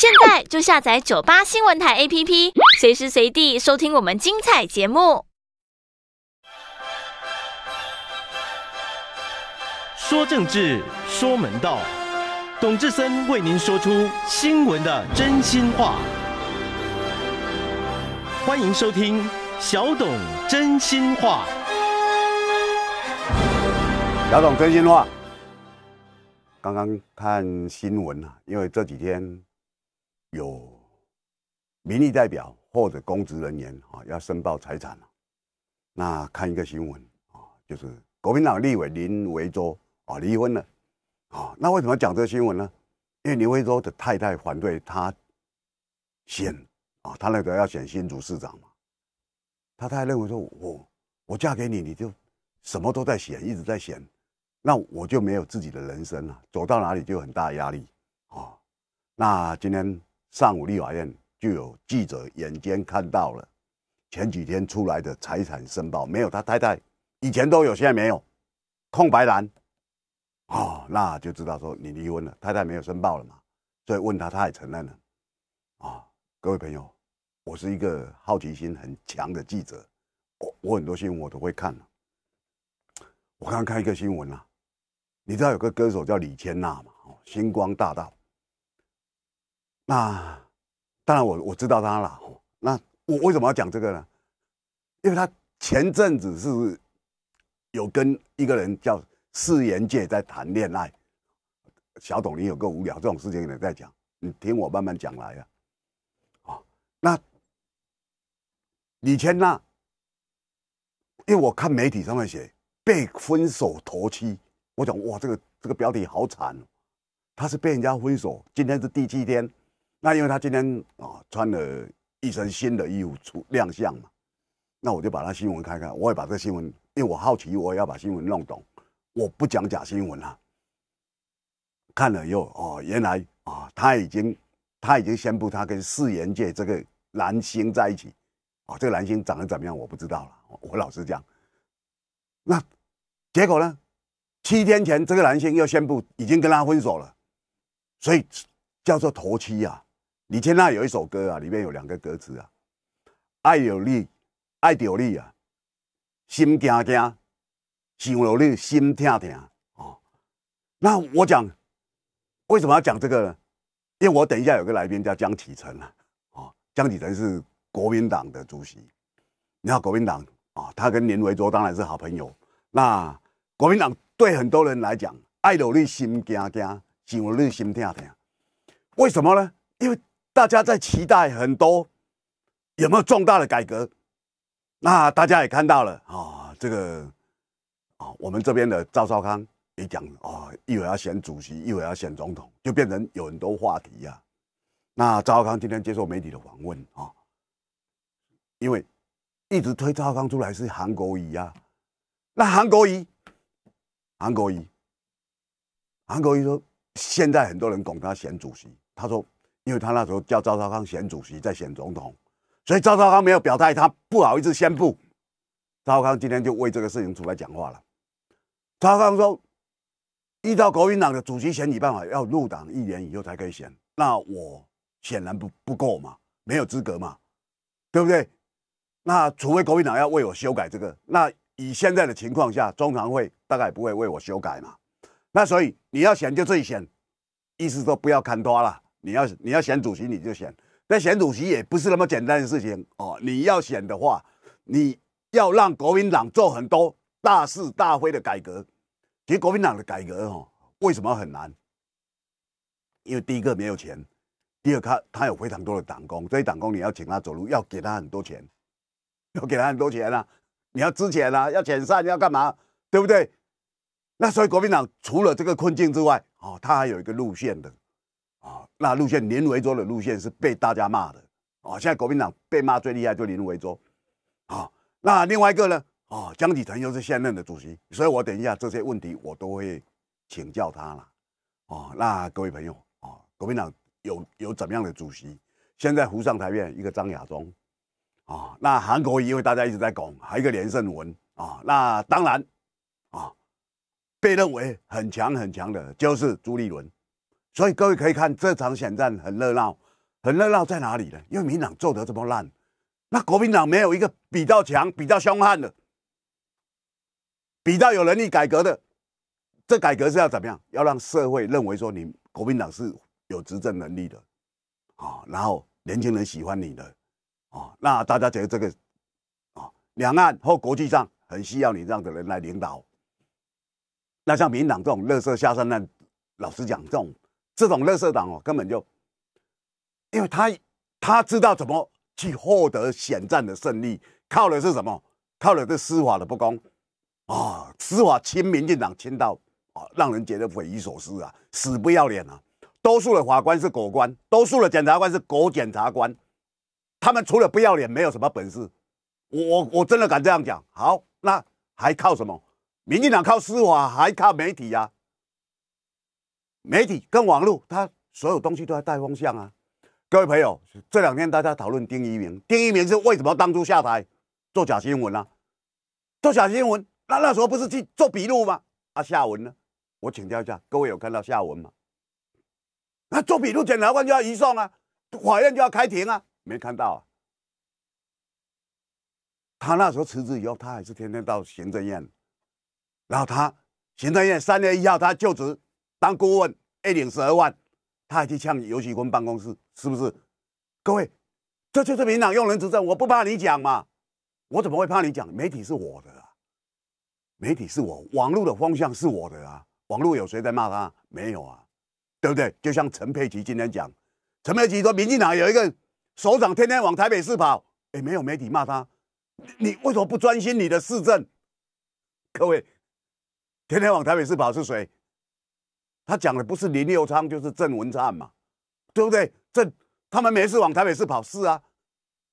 现在就下载九八新闻台 APP，随时随地收听我们精彩节目。说政治，说门道，董志森为您说出新闻的真心话。欢迎收听小董真心话。小董真心话。刚刚看新闻啊，因为这几天。有民意代表或者公职人员啊，要申报财产那看一个新闻啊，就是国民党立委林维洲啊离婚了。啊，那为什么讲这个新闻呢？因为林维洲的太太反对他选啊，他那个要选新主市长嘛。他太太认为说，我我嫁给你，你就什么都在选，一直在选，那我就没有自己的人生了，走到哪里就很大压力啊。那今天。上午，立法院就有记者眼尖看到了前几天出来的财产申报没有，他太太以前都有，现在没有，空白栏，哦，那就知道说你离婚了，太太没有申报了嘛？所以问他，他也承认了。啊，各位朋友，我是一个好奇心很强的记者，我我很多新闻我都会看。我刚刚看一个新闻啊，你知道有个歌手叫李千娜嘛？哦，星光大道。那当然，我我知道他了。那我为什么要讲这个呢？因为他前阵子是有跟一个人叫释言界在谈恋爱。小董，你有个无聊这种事情也在讲，你听我慢慢讲来呀。啊，那李千娜，因为我看媒体上面写被分手头七，我讲哇，这个这个标题好惨哦，他是被人家分手，今天是第七天。那因为他今天啊穿了一身新的衣服出亮相嘛，那我就把他新闻看看，我也把这个新闻，因为我好奇，我也要把新闻弄懂。我不讲假新闻啊。看了以后哦，原来啊他已经他已经宣布他跟誓言界这个男星在一起，啊这个男星长得怎么样我不知道了，我老实讲。那结果呢？七天前这个男星又宣布已经跟他分手了，所以叫做头七啊。李健娜有一首歌啊，里面有两个歌词啊，“爱有力，爱有力啊，心惊惊，想有力，心痛痛哦。”那我讲为什么要讲这个呢？因为我等一下有个来宾叫江启臣啊，哦，江启臣是国民党的主席。你看国民党啊，他跟林维桌当然是好朋友。那国民党对很多人来讲，“爱有力，心惊惊，想有力，心痛痛。”为什么呢？因为大家在期待很多有没有重大的改革？那大家也看到了啊，这个啊，我们这边的赵少康也讲啊，一会儿要选主席，一会儿要选总统，就变成有很多话题呀。那赵少康今天接受媒体的访问啊，因为一直推赵少康出来是韩国瑜呀。那韩国瑜，韩国瑜，韩国瑜说，现在很多人拱他选主席，他说。因为他那时候叫赵少康选主席，在选总统，所以赵少康没有表态，他不好意思宣布。赵少康今天就为这个事情出来讲话了。赵少康说：“依照国民党的主席选举办法，要入党一年以后才可以选，那我显然不不够嘛，没有资格嘛，对不对？那除非国民党要为我修改这个，那以现在的情况下，中常会大概不会为我修改嘛。那所以你要选就自己选，意思说不要砍多了。”你要你要选主席，你就选。但选主席也不是那么简单的事情哦。你要选的话，你要让国民党做很多大是大非的改革。其实国民党的改革哦，为什么很难？因为第一个没有钱，第二他他有非常多的党工，所以党工你要请他走路，要给他很多钱，要给他很多钱啊！你要支钱啊，要遣散，要干嘛？对不对？那所以国民党除了这个困境之外，哦，他还有一个路线的。啊，那路线林维洲的路线是被大家骂的啊，现在国民党被骂最厉害就林维洲，啊，那另外一个呢，啊，江启臣又是现任的主席，所以我等一下这些问题我都会请教他了，啊，那各位朋友啊，国民党有有怎么样的主席？现在湖上台面一个张亚中，啊，那韩国瑜大家一直在拱，还一个连胜文啊，那当然啊，被认为很强很强的就是朱立伦。所以各位可以看这场选战很热闹，很热闹在哪里呢？因为民党做得这么烂，那国民党没有一个比较强、比较凶悍的，比较有能力改革的。这改革是要怎么样？要让社会认为说你国民党是有执政能力的，啊，然后年轻人喜欢你的，啊，那大家觉得这个，啊，两岸或国际上很需要你这样的人来领导。那像民党这种乐色下三滥，老实讲这种。这种垃圾党哦，根本就，因为他他知道怎么去获得险战的胜利，靠的是什么？靠的是司法的不公，啊，司法亲民进党亲到啊，让人觉得匪夷所思啊，死不要脸啊！多数的法官是狗官，多数的检察官是狗检察官，他们除了不要脸，没有什么本事。我我我真的敢这样讲。好，那还靠什么？民进党靠司法，还靠媒体呀。媒体跟网络，他所有东西都要带方向啊！各位朋友，这两天大家讨论丁一明，丁一明是为什么当初下台做假新闻啊？做假新闻，那那时候不是去做笔录吗？啊，下文呢？我请教一下，各位有看到下文吗？那做笔录，检察官就要移送啊，法院就要开庭啊，没看到啊？他那时候辞职以后，他还是天天到行政院，然后他行政院三月一号他就职。当顾问，一点十二万，他还去呛游锡堃办公室，是不是？各位，这就是民党用人执政，我不怕你讲嘛，我怎么会怕你讲？媒体是我的啊，媒体是我，网络的风向是我的啊，网络有谁在骂他？没有啊，对不对？就像陈佩琪今天讲，陈佩琪说民进党有一个首长天天往台北市跑，哎，没有媒体骂他，你为什么不专心你的市政？各位，天天往台北市跑是谁？他讲的不是林六昌就是郑文灿嘛，对不对？这他们没事往台北市跑事啊，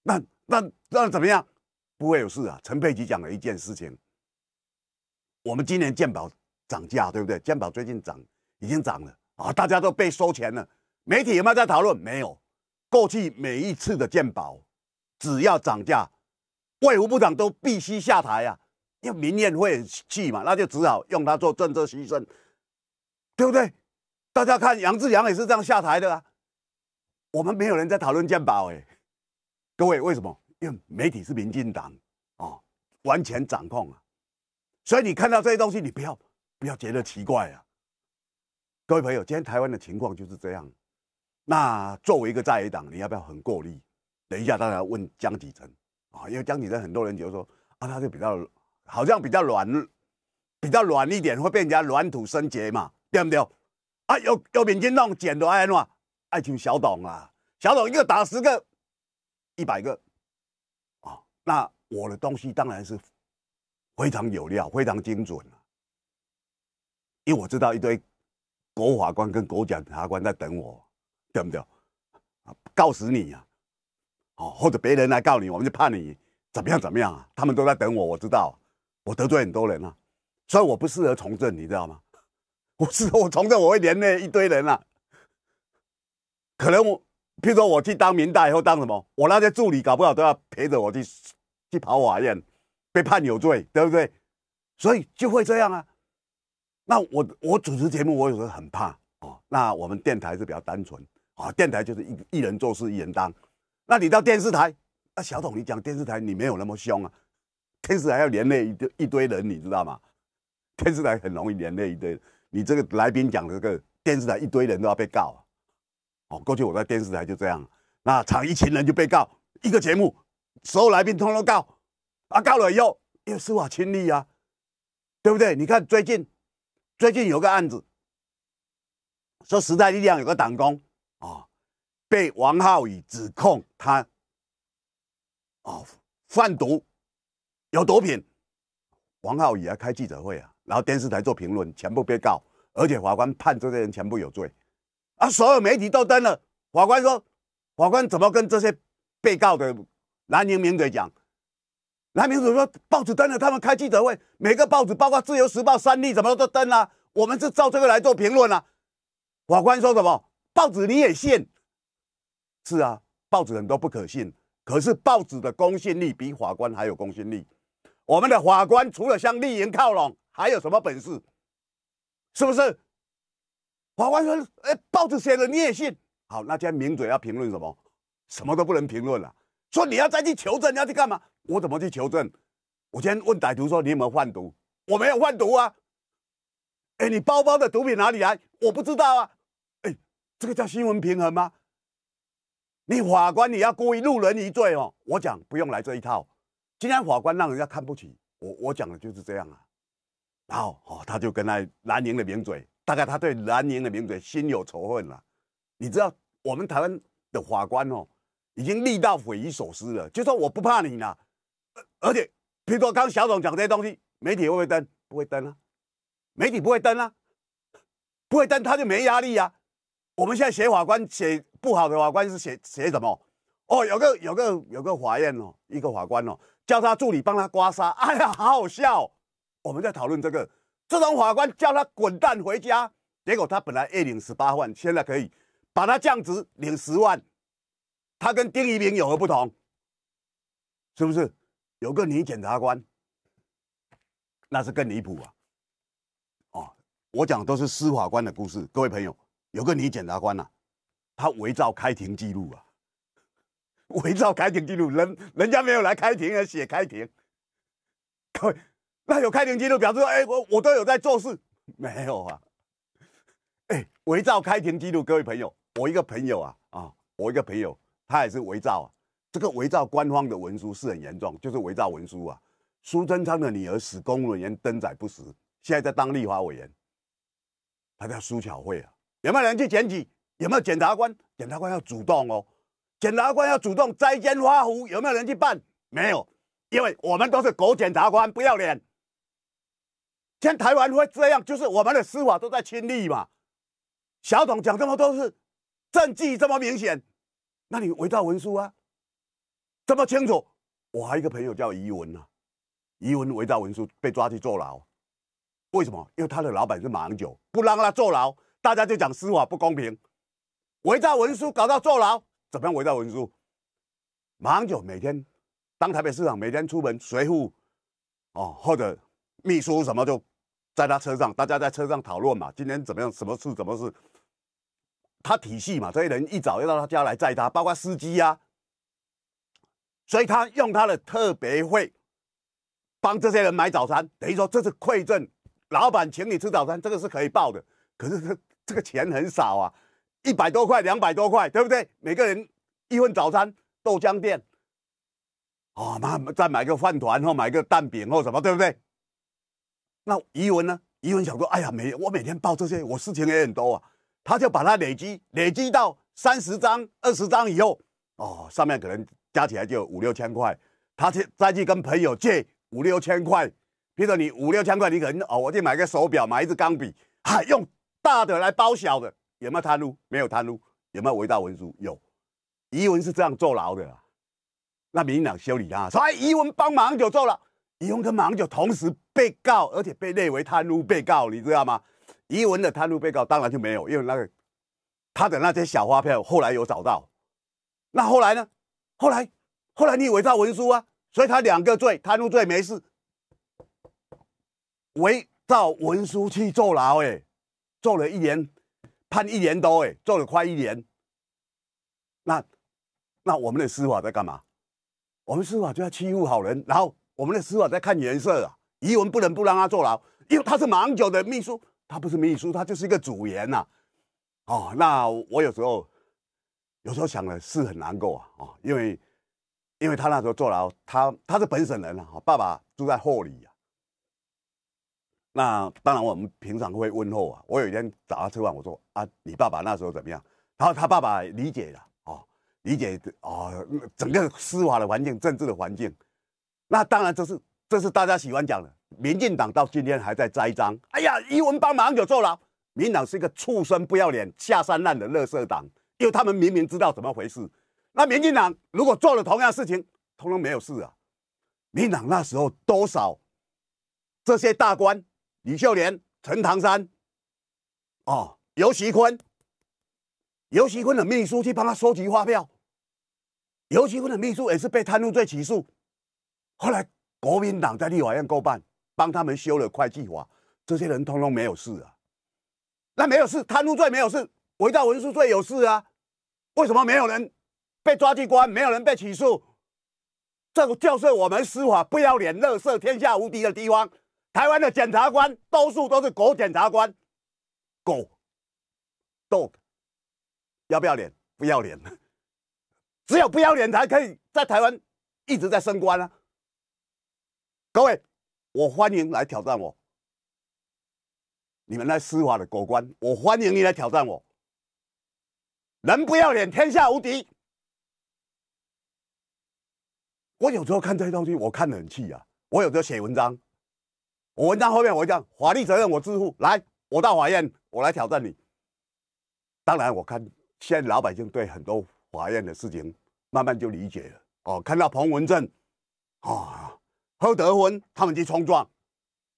那那那怎么样？不会有事啊。陈佩琪讲了一件事情，我们今年鉴宝涨价，对不对？鉴宝最近涨已经涨了啊，大家都被收钱了。媒体有没有在讨论？没有。过去每一次的鉴宝，只要涨价，魏福部长都必须下台呀，要为民怨会起嘛，那就只好用他做政策牺牲。对不对？大家看杨志良也是这样下台的啊。我们没有人在讨论健保哎，各位为什么？因为媒体是民进党啊，完全掌控啊。所以你看到这些东西，你不要不要觉得奇怪啊。各位朋友，今天台湾的情况就是这样。那作为一个在野党，你要不要很过力？等一下，大家问江启臣啊，因为江启臣很多人就说啊，他就比较好像比较软，比较软一点，会被人家软土生结嘛。对不对？啊，有有民间那种捡来嘛？爱情小董啊，小董一个打十个，一百个啊。那我的东西当然是非常有料，非常精准啊。因为我知道一堆国法官跟国检察官在等我，对不对？啊，告死你呀！哦，或者别人来告你，我们就判你怎么样怎么样啊？他们都在等我，我知道，我得罪很多人啊，所以我不适合从政，你知道吗？我知道我从这我会连累一堆人啊。可能我，譬如说我去当民代或当什么，我那些助理搞不好都要陪着我去去跑法院，被判有罪，对不对？所以就会这样啊。那我我主持节目，我有时候很怕哦。那我们电台是比较单纯啊，电台就是一一人做事一人当。那你到电视台，那小董你讲电视台你没有那么凶啊，电视台要连累一堆一堆人，你知道吗？电视台很容易连累一堆。你这个来宾讲的这个电视台一堆人都要被告啊！哦，过去我在电视台就这样，那场一群人就被告一个节目，所有来宾通通告，啊，告了以后又司法亲理啊，对不对？你看最近最近有个案子，说时代力量有个党工啊，被王浩宇指控他啊贩毒有毒品，王浩宇还开记者会啊。然后电视台做评论，全部被告，而且法官判这些人全部有罪，啊，所有媒体都登了。法官说，法官怎么跟这些被告的南宁名嘴讲？南名嘴说，报纸登了，他们开记者会，每个报纸，包括自由时报、三立，怎么都登了，我们是照这个来做评论了。法官说什么？报纸你也信？是啊，报纸很多不可信，可是报纸的公信力比法官还有公信力。我们的法官除了向丽营靠拢。还有什么本事？是不是？法官说：“哎，报纸写的你也信？”好，那今天名嘴要评论什么？什么都不能评论了。说你要再去求证，你要去干嘛？我怎么去求证？我今天问歹徒说：“你有没有贩毒？”我没有贩毒啊。哎，你包包的毒品哪里来？我不知道啊。哎，这个叫新闻平衡吗？你法官你要故意路人一罪哦。我讲不用来这一套。今天法官让人家看不起我，我讲的就是这样啊。然后哦，他就跟那蓝营的名嘴，大概他对蓝营的名嘴心有仇恨了。你知道我们台湾的法官哦，已经力到匪夷所思了。就说我不怕你了，而且譬如说刚小董讲这些东西，媒体会不会登？不会登啊，媒体不会登啊，不会登他就没压力啊。我们现在写法官写不好的法官是写写什么？哦，有个有个有个法院哦，一个法官哦，叫他助理帮他刮痧，哎呀，好好笑。我们在讨论这个，这种法官叫他滚蛋回家，结果他本来要领十八万，现在可以把他降职领十万。他跟丁一鸣有何不同？是不是有个女检察官？那是更离谱啊！哦，我讲都是司法官的故事，各位朋友，有个女检察官呐，她伪造开庭记录啊，伪造开庭记录，人人家没有来开庭而写开庭，各位。那有开庭记录，表示说，哎，我我都有在做事，没有啊，哎，伪造开庭记录，各位朋友，我一个朋友啊，啊，我一个朋友，他也是伪造，这个伪造官方的文书是很严重，就是伪造文书啊。苏贞昌的女儿史公务员，登载不实，现在在当立法委员，他叫苏巧慧啊，有没有人去检举？有没有检察官？检察官要主动哦，检察官要主动摘奸花狐，有没有人去办？没有，因为我们都是狗检察官，不要脸。天台湾会这样，就是我们的司法都在亲力嘛。小董讲这么多是政绩这么明显，那你伪造文书啊这么清楚？我还有一个朋友叫余文啊，余文伪造文书被抓去坐牢，为什么？因为他的老板是马英九，不让他坐牢。大家就讲司法不公平，伪造文书搞到坐牢，怎么样伪造文书？马英九每天当台北市长，每天出门随扈哦，或者秘书什么就。在他车上，大家在车上讨论嘛，今天怎么样？什么事？怎么事？他体系嘛，这些人一早要到他家来载他，包括司机呀。所以他用他的特别会帮这些人买早餐，等于说这是馈赠，老板请你吃早餐，这个是可以报的。可是这这个钱很少啊，一百多块，两百多块，对不对？每个人一份早餐，豆浆店，哦，那再买个饭团或买个蛋饼或什么，对不对？那余文呢？余文小哥，哎呀，每我每天报这些，我事情也很多啊。他就把它累积，累积到三十张、二十张以后，哦，上面可能加起来就五六千块。他去再去跟朋友借五六千块，譬如说你五六千块，你可能哦，我去买个手表，买一支钢笔，还用大的来包小的。有没有贪污？没有贪污。有没有伪造文书？有。余文是这样坐牢的。那民进党修理他，说：“哎，余文帮忙就做了。”余文跟马英九同时被告，而且被列为贪污被告，你知道吗？疑文的贪污被告当然就没有，因为那个他的那些小发票后来有找到。那后来呢？后来，后来，你伪造文书啊，所以他两个罪，贪污罪没事，伪造文书去坐牢，哎，坐了一年，判一年多，哎，坐了快一年。那，那我们的司法在干嘛？我们司法就要欺负好人，然后。我们的司法在看颜色啊，余文不能不让他坐牢，因为他是马英九的秘书，他不是秘书，他就是一个主言呐，哦，那我有时候有时候想的是很难过啊，哦，因为因为他那时候坐牢，他他是本省人啊，爸爸住在后里啊。那当然我们平常会问候啊，我有一天找他吃饭，我说啊，你爸爸那时候怎么样？然后他爸爸理解了哦，理解哦，整个司法的环境，政治的环境。那当然，这是这是大家喜欢讲的。民进党到今天还在栽赃。哎呀，一文帮忙就坐牢。民党是一个畜生不要脸、下三滥的乐色党，因为他们明明知道怎么回事。那民进党如果做了同样的事情，通通没有事啊。民党那时候多少这些大官，李秀莲、陈唐山，哦，尤习坤，尤习坤的秘书去帮他收集发票，尤习坤的秘书也是被贪污罪起诉。后来国民党在立法院过半，帮他们修了会计法，这些人通通没有事啊，那没有事贪污罪没有事，伪造文书罪有事啊？为什么没有人被抓去关，没有人被起诉？这个就是我们司法不要脸、乐色天下无敌的地方。台湾的检察官多数都是狗检察官，狗，dog，要不要脸？不要脸，只有不要脸才可以在台湾一直在升官啊！各位，我欢迎来挑战我。你们那司法的狗官，我欢迎你来挑战我。人不要脸，天下无敌。我有时候看这些东西，我看得很气啊。我有时候写文章，我文章后面我会讲法律责任，我自负。来，我到法院，我来挑战你。当然，我看现在老百姓对很多法院的事情慢慢就理解了。哦，看到彭文正，啊。后得婚，他们去冲撞，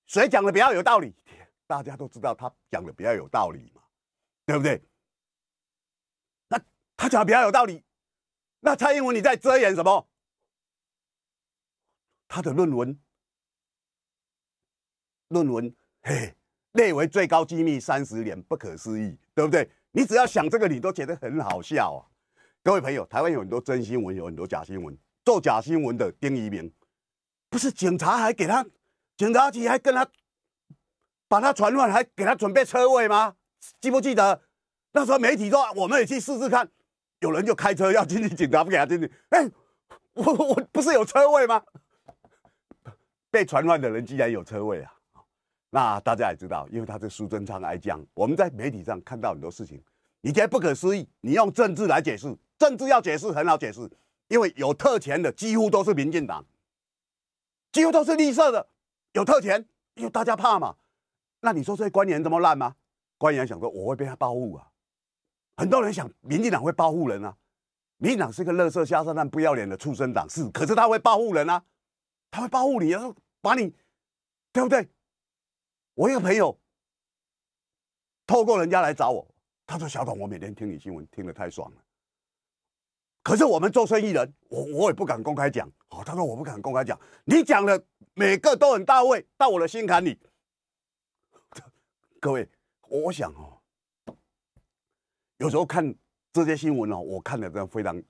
谁讲的比较有道理？大家都知道他讲的比较有道理嘛，对不对？那他讲的比较有道理，那蔡英文你在遮掩什么？他的论文，论文嘿列为最高机密三十年，不可思议，对不对？你只要想这个，你都觉得很好笑啊！各位朋友，台湾有很多真新闻，有很多假新闻，做假新闻的丁一鸣。不是警察还给他，警察局还跟他，把他传唤，还给他准备车位吗？记不记得那时候媒体说我们也去试试看，有人就开车要进去，警察不给他进去。哎，我我不是有车位吗？被传唤的人竟然有车位啊！那大家也知道，因为他是苏贞昌爱将，我们在媒体上看到很多事情，你觉得不可思议？你用政治来解释，政治要解释很好解释，因为有特权的几乎都是民进党。几乎都是绿色的，有特权，因为大家怕嘛。那你说这些官员这么烂吗？官员想说我会被他保护啊，很多人想民进党会保护人啊，民进党是个乐色瞎色烂不要脸的畜生党是，可是他会保护人啊，他会保护你，然后把你，对不对？我一个朋友透过人家来找我，他说小董，我每天听你新闻听得太爽了。可是我们做生意人，我我也不敢公开讲哦，他说我不敢公开讲，你讲的每个都很到位，到我的心坎里。各位，我想哦，有时候看这些新闻哦，我看的真非常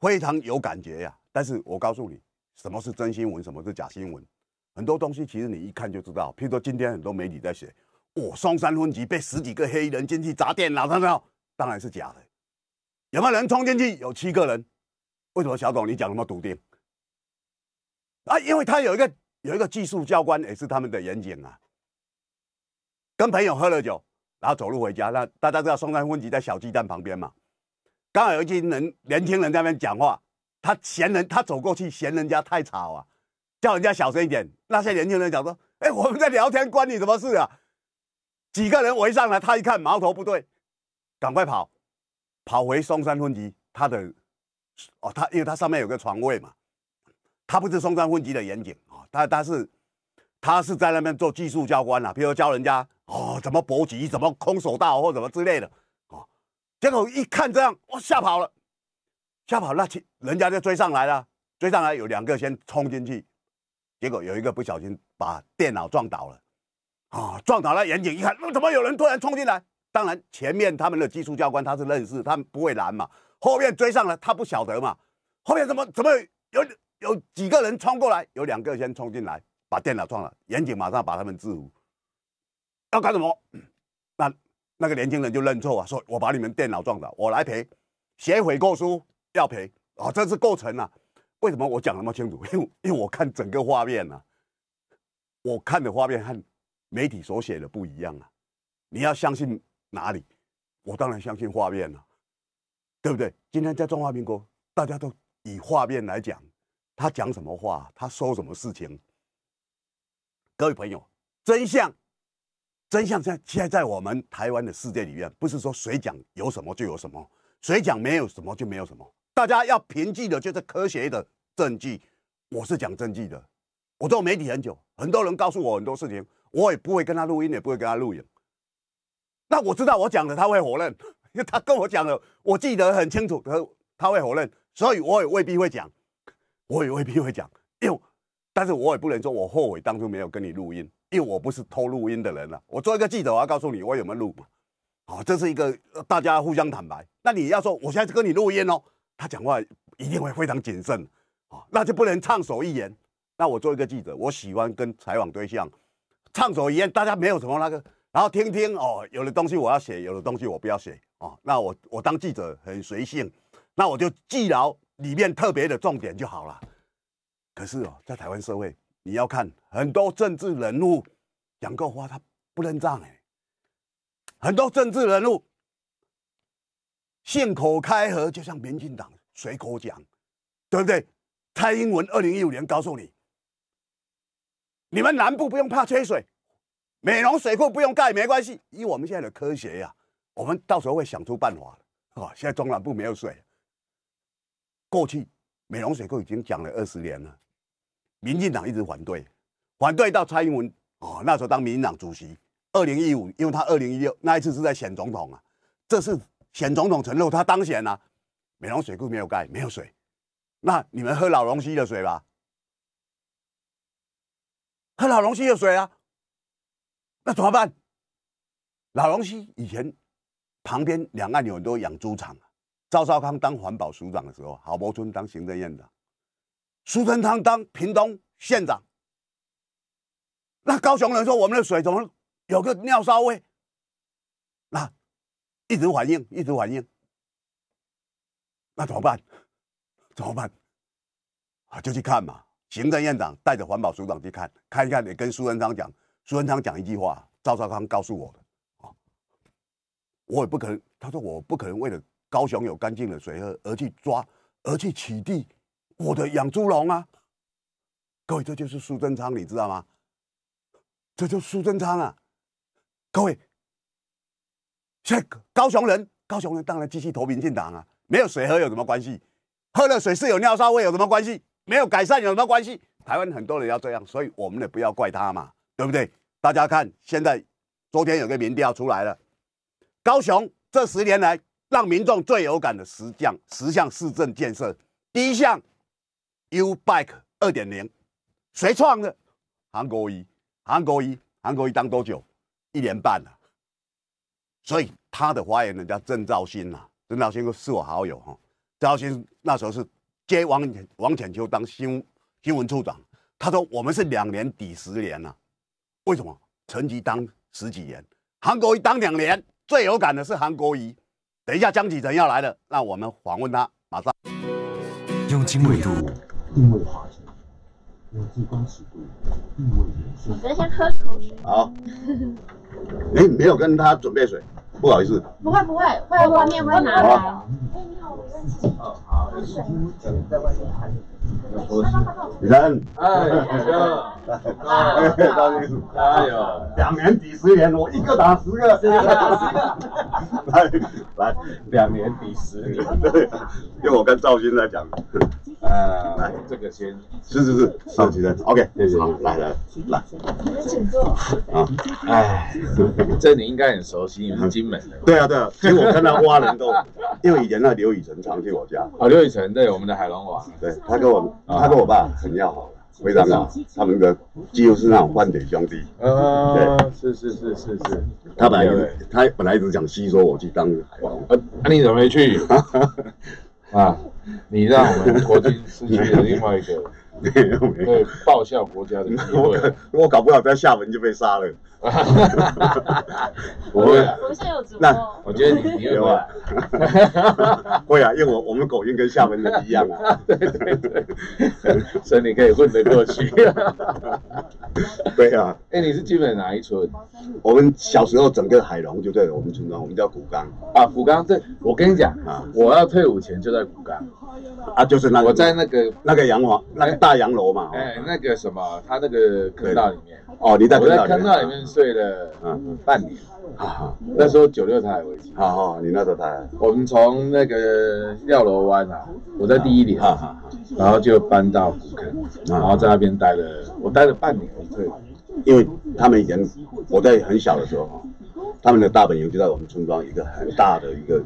非常有感觉呀。但是我告诉你，什么是真新闻，什么是假新闻，很多东西其实你一看就知道。譬如说今天很多媒体在写，我双三分级被十几个黑衣人进去砸电脑，看到？当然是假的。有没有人冲进去？有七个人，为什么小董你讲那么笃定？啊，因为他有一个有一个技术教官也是他们的严谨啊，跟朋友喝了酒，然后走路回家。那大家知道松山分局在小鸡蛋旁边嘛？刚好有一群人年轻人在那边讲话，他嫌人他走过去嫌人家太吵啊，叫人家小声一点。那些年轻人讲说：“哎，我们在聊天，关你什么事啊？”几个人围上来，他一看矛头不对，赶快跑。跑回松山分局，他的哦，他因为他上面有个床位嘛，他不是松山分局的严谨啊，他他是他是在那边做技术教官啊，比如教人家哦怎么搏击，怎么空手道或怎么之类的哦，结果一看这样，我吓跑了，吓跑那去，人家就追上来了，追上来有两个先冲进去，结果有一个不小心把电脑撞倒了，啊撞倒了严谨一看，那怎么有人突然冲进来？当然，前面他们的技术教官他是认识，他们不会拦嘛。后面追上了，他不晓得嘛。后面怎么怎么有有几个人冲过来？有两个先冲进来，把电脑撞了。严警马上把他们制服。要干什么？那那个年轻人就认错啊，说：“我把你们电脑撞了，我来赔。”写悔过书要赔啊，这是构成啊。为什么我讲那么清楚？因为因为我看整个画面啊，我看的画面和媒体所写的不一样啊。你要相信。哪里？我当然相信画面了，对不对？今天在中华民国，大家都以画面来讲，他讲什么话，他说什么事情。各位朋友，真相，真相在现在我们台湾的世界里面，不是说谁讲有什么就有什么，谁讲没有什么就没有什么。大家要凭据的就是科学的证据。我是讲证据的，我做媒体很久，很多人告诉我很多事情，我也不会跟他录音，也不会跟他录影。那我知道我讲的他会否认，因 为他跟我讲的我记得很清楚，他他会否认，所以我也未必会讲，我也未必会讲，因为，但是我也不能说我后悔当初没有跟你录音，因为我不是偷录音的人了。我做一个记者，我要告诉你我有没有录嘛？好，这是一个大家互相坦白。那你要说我现在跟你录音哦，他讲话一定会非常谨慎，啊，那就不能畅所欲言。那我做一个记者，我喜欢跟采访对象畅所欲言，大家没有什么那个。然后听听哦，有的东西我要写，有的东西我不要写哦。那我我当记者很随性，那我就记牢里面特别的重点就好了。可是哦，在台湾社会，你要看很多政治人物讲过话，他不认账哎。很多政治人物信口开河，就像民进党随口讲，对不对？蔡英文二零一五年告诉你，你们南部不用怕缺水。美容水库不用盖没关系，以我们现在的科学呀，我们到时候会想出办法的啊。现在中南部没有水，过去美容水库已经讲了二十年了，民进党一直反对，反对到蔡英文哦，那时候当民进党主席，二零一五，因为他二零一六那一次是在选总统啊，这次选总统承诺他当选啊，美容水库没有盖，没有水，那你们喝老龙溪的水吧，喝老龙溪的水啊。那怎么办？老龙溪以前旁边两岸有很多养猪场。赵少康当环保署长的时候，郝柏村当行政院长，苏贞昌当屏东县长。那高雄人说我们的水怎么有个尿骚味？那一直反应，一直反应。那怎么办？怎么办？啊，就去看嘛。行政院长带着环保署长去看看一看，也跟苏贞昌讲。苏贞昌讲一句话，赵少康告诉我的啊，我也不可能。他说我不可能为了高雄有干净的水喝，而去抓，而去取缔我的养猪笼啊。各位，这就是苏贞昌，你知道吗？这就是苏贞昌啊。各位，现在高雄人，高雄人当然继续投民进党啊。没有水喝有什么关系？喝了水是有尿骚味有什么关系？没有改善有什么关系？台湾很多人要这样，所以我们也不要怪他嘛，对不对？大家看，现在昨天有个民调出来了。高雄这十年来让民众最有感的十项十项市政建设，第一项 U Bike 二点零，谁创的？韩国瑜。韩国瑜，韩国瑜当多久？一年半了。所以他的发言人叫郑兆新呐。郑兆新是我好友哈。郑昭新那时候是接王王浅秋当新新闻处长。他说我们是两年抵十年啊。为什么陈吉当十几年，韩国瑜当两年？最有感的是韩国瑜。等一下江启澄要来了，那我们访问他，马上。用经纬度定位。滑行，用激光尺度定位。人我先喝口水。好。哎，没有跟他准备水，不好意思。不会不会，坏画面会拿来。哎、你好，我是。哦，好的。水。熟悉人，哎，赵哎赵赵军，加 两年比十年，我一个打十个。来，来，两年比十年，对，用我跟赵军来讲，呃，来，这个先，是是是，上去的，OK，谢谢。好，来来，来，你们请坐。啊，哎，这你应该很熟悉，你很精美的。对啊，对，啊，其实我看到花人都，因为以前那刘雨辰常去我家啊，刘雨辰，对，我们的海龙王，对他跟。他跟我爸很要好，非常好，他们的几乎是那种患点兄弟。啊对，是是是是是。他本来，他本来一直想吸收我去当海王。那你怎么没去？啊，你让我们国军失去了另外一个。对，对，报效国家的机会。我搞不好在厦门就被杀了。不 会啊，我们现在有直播。那我觉得你你会啊？会啊，因为我我们口音跟厦门人一样啊，所以你可以混得过去。对啊。哎，你是基本哪一村？我们小时候整个海龙就在我们村庄，我们叫古钢啊。古钢，对，我跟你讲啊，我要退伍前就在古钢啊，就是那个我在那个那个洋房那个大。洋楼嘛，哎，那个什么，他那个坑道里面哦，你在坑道里面睡了嗯半年，哈哈，那时候九六台，好好，你那时候台，我们从那个廖楼湾啊，我在第一年，哈哈，然后就搬到古坑，然后在那边待了，我待了半年，对，因为他们以前我在很小的时候哈，他们的大本营就在我们村庄一个很大的一个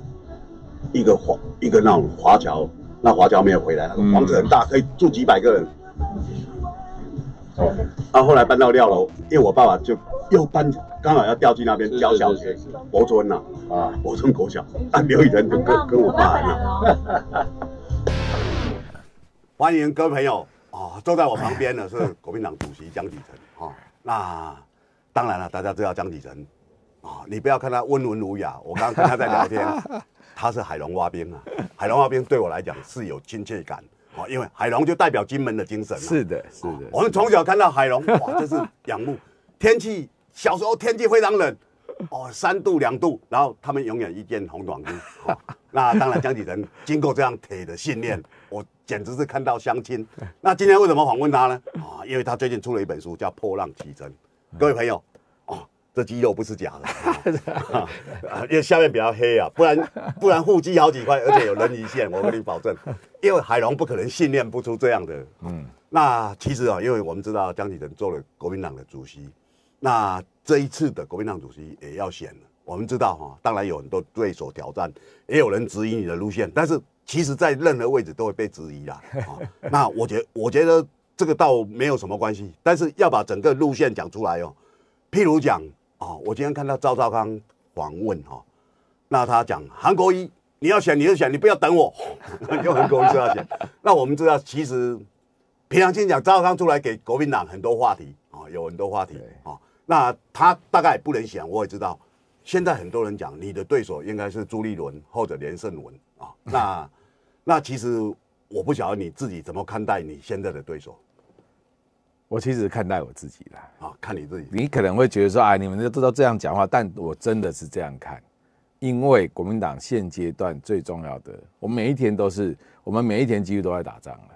一个华一个那种华侨。那华侨没有回来，那个房子很大，可以住几百个人。哦，然后后来搬到廖楼，因为我爸爸就又搬，刚好要调去那边教小学，博村呐，啊，博村国小，但刘雨就跟跟我爸样。欢迎各位朋友哦，坐在我旁边的是国民党主席江启臣哈，那当然了，大家知道江启臣啊，你不要看他温文儒雅，我刚刚跟他在聊天。他是海龙蛙兵啊，海龙蛙兵对我来讲是有亲切感哦，因为海龙就代表金门的精神。是的，是的，我们从小看到海龙，哇，这是仰慕。天气小时候天气非常冷，哦，三度两度，然后他们永远一件红短裤。那当然，江启仁经过这样铁的训练，我简直是看到相亲。那今天为什么访问他呢？啊，因为他最近出了一本书，叫《破浪启程》。各位朋友。这肌肉不是假的，啊，因为下面比较黑啊，不然不然腹肌好几块，而且有人鱼线，我跟你保证，因为海龙不可能训练不出这样的。嗯，那其实啊，因为我们知道江启臣做了国民党的主席，那这一次的国民党主席也要选了。我们知道哈，当然有很多对手挑战，也有人质疑你的路线，但是其实，在任何位置都会被质疑啦。啊，那我觉我觉得这个倒没有什么关系，但是要把整个路线讲出来哦，譬如讲。哦，我今天看到赵少康访问哈，那他讲韩国瑜，你要选你就选，你不要等我，又 瑜说要选。那我们知道，其实平常心讲，赵少康出来给国民党很多话题啊，有很多话题啊。那他大概不能选，我也知道。现在很多人讲你的对手应该是朱立伦或者连胜文啊，那 那其实我不晓得你自己怎么看待你现在的对手。我其实看待我自己的啊，看你自己，你可能会觉得说，哎，你们都都这样讲话，但我真的是这样看，因为国民党现阶段最重要的，我每一天都是，我们每一天几乎都在打仗了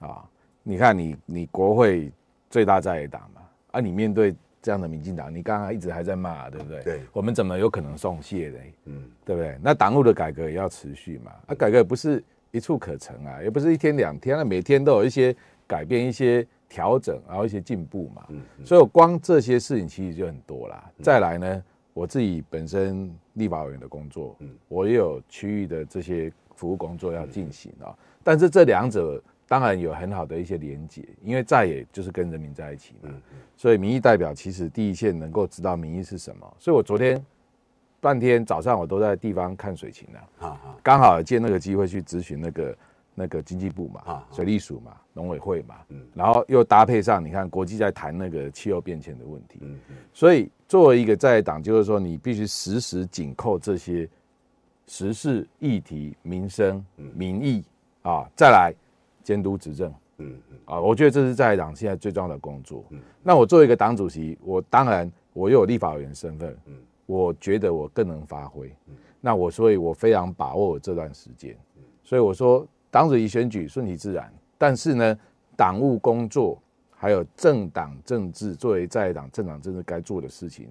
啊啊！你看，你你国会最大在党嘛，啊，你面对这样的民进党，你刚刚一直还在骂，对不对？对，我们怎么有可能送谢呢？嗯，对不对？那党务的改革也要持续嘛，啊，改革也不是一触可成啊，也不是一天两天了，每天都有一些改变，一些。调整，然后一些进步嘛，嗯，所以光这些事情其实就很多啦。再来呢，我自己本身立法委员的工作，嗯，我也有区域的这些服务工作要进行啊。但是这两者当然有很好的一些连接，因为在也就是跟人民在一起嘛，嗯嗯。所以民意代表其实第一线能够知道民意是什么。所以我昨天半天早上我都在地方看水情了，啊，好，刚好借那个机会去咨询那个。那个经济部嘛，啊，水利署嘛，农委会嘛，嗯，然后又搭配上，你看国际在谈那个气候变迁的问题，嗯嗯，所以作为一个在党，就是说你必须时时紧扣这些时事议题、民生、民意啊，再来监督执政，嗯嗯，啊，我觉得这是在党现在最重要的工作。嗯，那我作为一个党主席，我当然我又有立法委员身份，嗯，我觉得我更能发挥，嗯，那我所以，我非常把握这段时间，所以我说。党主席选举顺其自然，但是呢，党务工作还有政党政治作为在党政党政治该做的事情，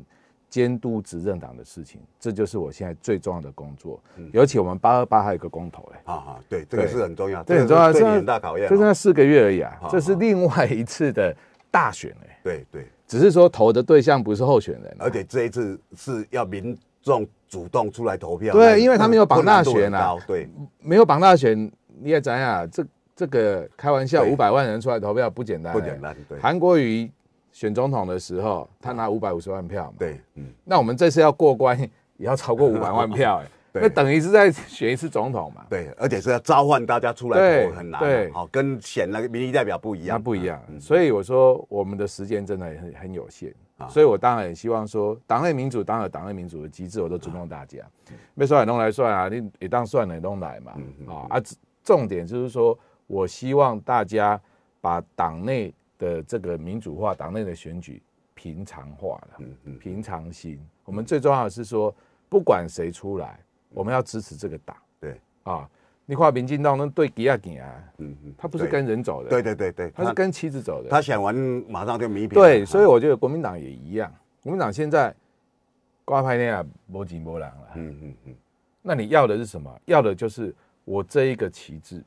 监督执政党的事情，这就是我现在最重要的工作。嗯，尤其我们八二八还有一个公投哎，啊啊，对，这个是很重要，对很重要，这是很大考验，就下四个月而已啊，这是另外一次的大选哎，对对，只是说投的对象不是候选人，而且这一次是要民众主动出来投票，对，因为他没有绑大选啊，对，没有绑大选。你也知呀，这这个开玩笑，五百万人出来投票不简单。不简单，对。韩国瑜选总统的时候，他拿五百五十万票，嘛。对，嗯。那我们这次要过关，也要超过 五百万票，哎，那等于是在选一次总统嘛。对，而且是要召唤大家出来投，很难，对，好，跟选那个民意代表不一样。那不一样，所以我说，我们的时间真的很很有限所以我当然也希望说，党内民主，当然党内民主的机制，我都尊重大家。没算也弄来算啊，你也当算也弄来嘛，啊啊。重点就是说，我希望大家把党内的这个民主化、党内的选举平常化了，平常心。我们最重要的是说，不管谁出来，我们要支持这个党。对啊，你话民进党那对李啊金啊，嗯嗯，他不是跟人走的，对对对对，他是跟妻子走的，他选完马上就弥品。对，所以我觉得国民党也一样，国民党现在挂牌那样模进波让了，嗯嗯嗯。那你要的是什么？要的就是。我这一个旗帜，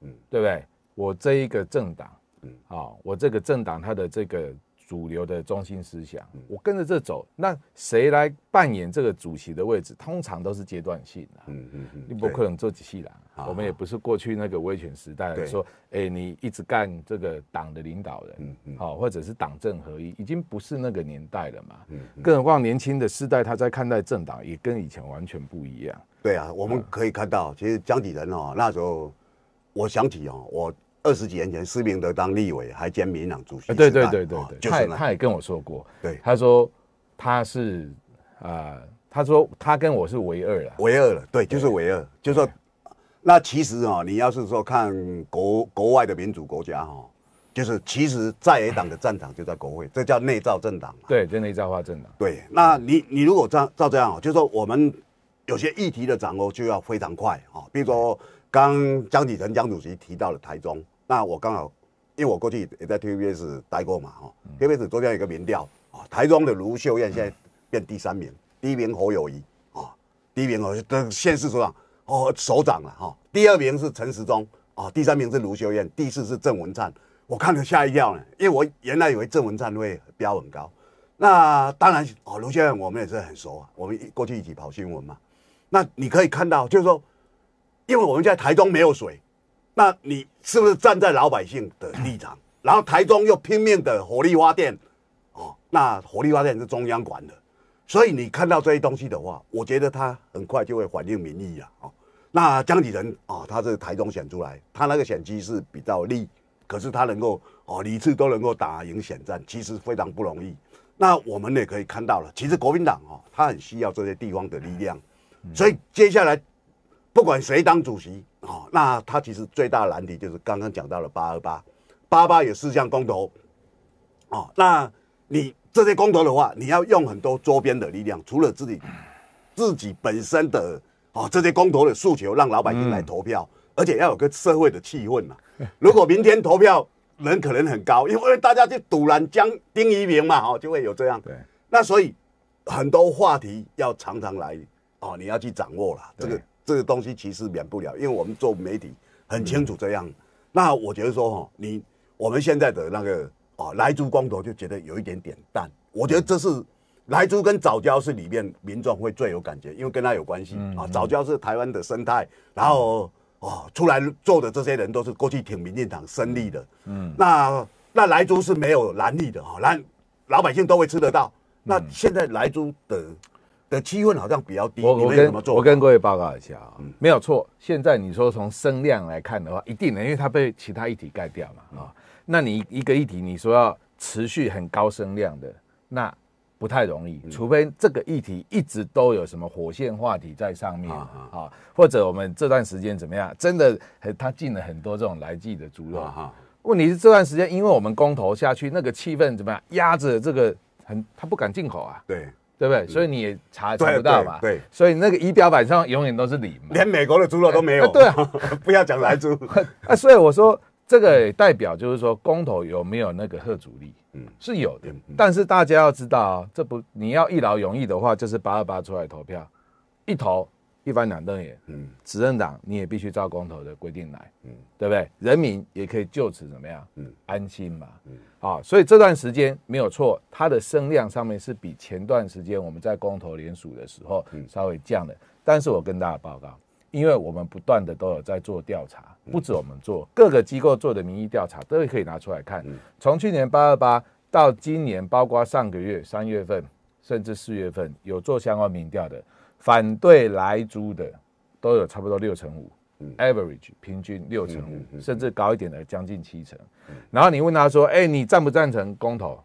嗯，对不对？我这一个政党，嗯，好，我这个政党它的这个。主流的中心思想，我跟着这走，那谁来扮演这个主席的位置？通常都是阶段性的，嗯嗯嗯，你不可能做几期人，我们也不是过去那个威权时代说，哎，你一直干这个党的领导人，嗯，好，或者是党政合一，已经不是那个年代了嘛。更何况年轻的世代，他在看待政党也跟以前完全不一样。对啊，我们可以看到，其实江底人哦，那时候我想起哦，我。二十几年前，施明德当立委，还兼民党主席。对对对对对，他也跟我说过。对，他说他是啊，他说他跟我是唯二了，唯二了。对，就是唯二。就是说那其实啊，你要是说看国国外的民主国家哈，就是其实在野党的战场就在国会，这叫内造政党。对，就内造化政党。对，那你你如果照照这样啊，就是说我们有些议题的掌握就要非常快啊，比如说刚江启臣江主席提到了台中。那我刚好，因为我过去也在 TVBS 待过嘛，哈，TVBS 昨天有个民调啊，台中的卢秀燕现在变第三名，第一名侯友谊啊，第一名哦，现是首长哦，首长了哈，第二名是陈时中啊，第三名是卢秀燕，第四是郑文灿，我看了吓一跳呢，因为我原来以为郑文灿会标很高，那当然哦，卢秀燕我们也是很熟啊，我们过去一起跑新闻嘛，那你可以看到就是说，因为我们在台中没有水。那你是不是站在老百姓的立场？然后台中又拼命的火力发电，哦，那火力发电是中央管的，所以你看到这些东西的话，我觉得他很快就会反映民意啊。哦，那江启仁啊，他是台中选出来，他那个选机是比较利，可是他能够哦屡次都能够打赢选战，其实非常不容易。那我们也可以看到了，其实国民党哦，他很需要这些地方的力量，所以接下来不管谁当主席。哦，那他其实最大的难题就是刚刚讲到了八二八，八八也是像公投，哦，那你这些公投的话，你要用很多周边的力量，除了自己自己本身的哦，这些公投的诉求让老百姓来投票，而且要有个社会的气氛嘛。如果明天投票人可能很高，因为大家就堵拦江丁一鸣嘛，哦，就会有这样。对，那所以很多话题要常常来哦，你要去掌握了这个。这个东西其实免不了，因为我们做媒体很清楚这样。那我觉得说哈，你我们现在的那个啊，莱猪光头就觉得有一点点淡。我觉得这是莱猪跟早教是里面民众会最有感觉，因为跟他有关系啊。早教是台湾的生态，然后哦出来做的这些人都是过去挺民进党胜利的。嗯，那那莱猪是没有蓝力的哈，蓝老百姓都会吃得到。那现在莱猪的。的气氛好像比较低，我我跟我跟各位报告一下啊，没有错。现在你说从声量来看的话，一定的，因为它被其他议题盖掉嘛啊。那你一个议题，你说要持续很高声量的，那不太容易，除非这个议题一直都有什么火线话题在上面啊，或者我们这段时间怎么样，真的很他进了很多这种来记的猪肉。问题是这段时间，因为我们公投下去，那个气氛怎么样，压着这个很，他不敢进口啊，对。对不对？所以你也查查不到嘛。对，所以那个仪表板上永远都是嘛，连美国的猪肉都没有。对啊，不要讲来猪 啊。所以我说这个代表就是说公投有没有那个贺主力？嗯，是有的。但是大家要知道啊，这不你要一劳永逸的话，就是八二八出来投票，一投一翻两瞪眼。嗯，执政党你也必须照公投的规定来。嗯，对不对？人民也可以就此怎么样？嗯，安心嘛。嗯。啊，所以这段时间没有错，它的升量上面是比前段时间我们在公投连署的时候稍微降了。但是我跟大家报告，因为我们不断的都有在做调查，不止我们做，各个机构做的民意调查都可以拿出来看。从去年八二八到今年，包括上个月三月份，甚至四月份有做相关民调的，反对来租的都有差不多六成五。average 平均六成五，甚至高一点的将近七成。然后你问他说：“哎，你赞不赞成公投？”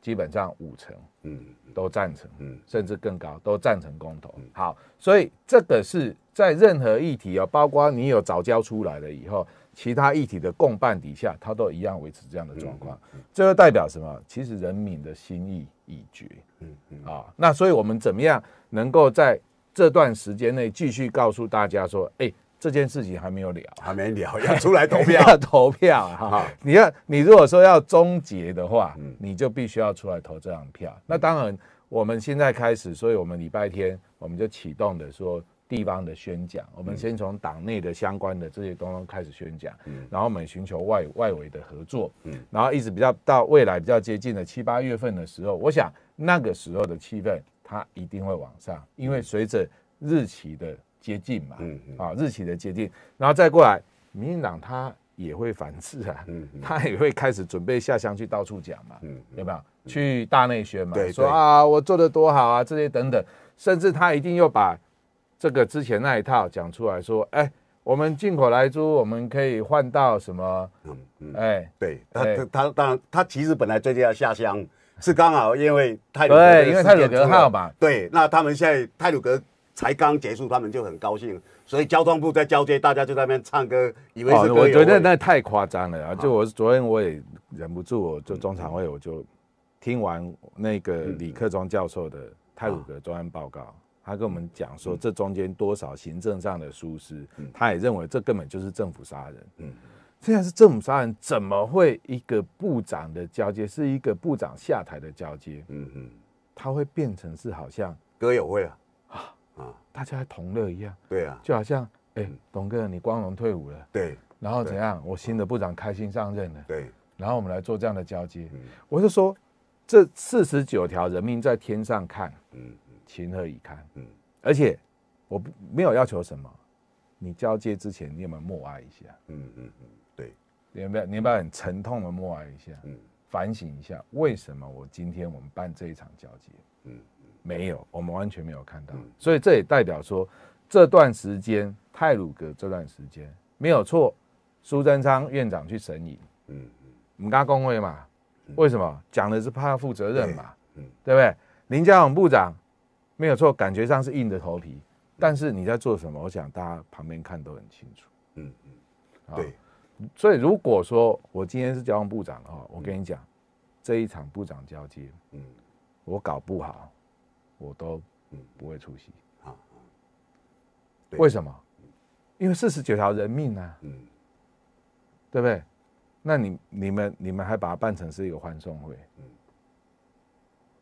基本上五成，嗯，都赞成，嗯，甚至更高，都赞成公投。好，所以这个是在任何议题哦，包括你有早教出来了以后，其他议题的共办底下，它都一样维持这样的状况。这个代表什么？其实人民的心意已决，嗯嗯啊。那所以我们怎么样能够在这段时间内继续告诉大家说：“哎。”这件事情还没有了，还没了，要出来投票，投票哈！你要，你如果说要终结的话，你就必须要出来投这张票。那当然，我们现在开始，所以我们礼拜天我们就启动的说地方的宣讲，我们先从党内的相关的这些东东开始宣讲，然后我们寻求外外围的合作，然后一直比较到未来比较接近的七八月份的时候，我想那个时候的气氛它一定会往上，因为随着日期的。接近嘛，嗯嗯、啊，日期的接近，然后再过来，民进党他也会反制啊，嗯他也会开始准备下乡去到处讲嘛，有没有去大内宣嘛？说啊，我做的多好啊，这些等等，甚至他一定又把这个之前那一套讲出来，说，哎，我们进口来租，我们可以换到什么？哎，对，他他当然他其实本来最近要下乡，是刚好因为泰鲁格嘛，对，那他们现在泰鲁格。才刚结束，他们就很高兴，所以交通部在交接，大家就在那边唱歌，以为是歌我觉得那太夸张了啊！就我昨天我也忍不住，我就中场会我就听完那个李克庄教授的泰鲁格专案报告，他跟我们讲说，这中间多少行政上的疏失，他也认为这根本就是政府杀人。嗯，现在是政府杀人，怎么会一个部长的交接是一个部长下台的交接？嗯嗯，他会变成是好像歌友会啊。大家还同乐一样，对啊，就好像，哎，董哥你光荣退伍了，对，然后怎样，我新的部长开心上任了，对，然后我们来做这样的交接，我就说，这四十九条人命在天上看，嗯情何以堪，嗯，而且我没有要求什么，你交接之前你有没有默哀一下，嗯嗯嗯，对，你有没有你有没有很沉痛的默哀一下，嗯，反省一下为什么我今天我们办这一场交接，嗯。没有，我们完全没有看到，所以这也代表说这段时间泰鲁阁这段时间没有错。苏贞昌院长去审影，嗯嗯，我们刚公会嘛，为什么讲的是怕负责任嘛，嗯，对不对？林佳勇部长没有错，感觉上是硬着头皮，但是你在做什么？我想大家旁边看都很清楚，嗯嗯，对。所以如果说我今天是交通部长的话，我跟你讲，这一场部长交接，嗯，我搞不好。我都不会出席啊？为什么？因为四十九条人命呢？嗯，对不对？那你、你们、你们还把它办成是一个欢送会？嗯，